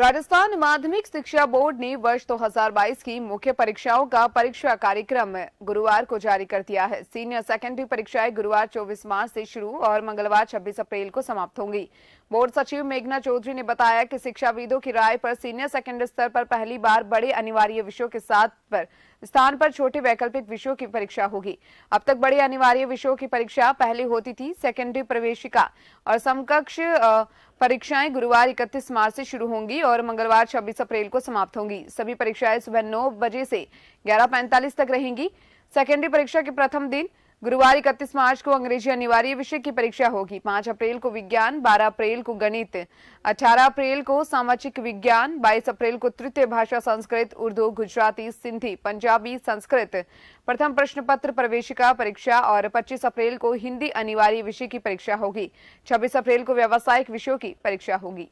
राजस्थान माध्यमिक शिक्षा बोर्ड ने वर्ष 2022 की मुख्य परीक्षाओं का परीक्षा कार्यक्रम गुरुवार को जारी कर दिया है सीनियर सेकेंडरी परीक्षाएं गुरुवार 24 मार्च से शुरू और मंगलवार 26 अप्रैल को समाप्त होंगी बोर्ड सचिव मेघना चौधरी ने बताया कि शिक्षाविदों की राय पर सीनियर सेकेंडरी स्तर पर पहली बार बड़े अनिवार्य विषयों के साथ पर स्थान पर छोटे वैकल्पिक विषयों की परीक्षा होगी अब तक बड़े अनिवार्य विषयों की परीक्षा पहले होती थी सेकेंडरी प्रवेशिका और समकक्ष परीक्षाएं गुरुवार 31 मार्च से शुरू होंगी और मंगलवार 26 अप्रैल को समाप्त होंगी सभी परीक्षाएं सुबह नौ बजे से ग्यारह तक रहेंगी सेकेंडरी परीक्षा के प्रथम दिन गुरुवार इकतीस मार्च को अंग्रेजी अनिवार्य विषय की परीक्षा होगी पांच अप्रैल को विज्ञान बारह अप्रैल को गणित अठारह अप्रैल को सामाजिक विज्ञान बाईस अप्रैल को तृतीय भाषा संस्कृत उर्दू गुजराती सिंधी पंजाबी संस्कृत प्रथम प्रश्न पत्र प्रवेशिका परीक्षा और पच्चीस अप्रैल को हिंदी अनिवार्य विषय की परीक्षा होगी छब्बीस अप्रैल को व्यावसायिक विषयों की परीक्षा होगी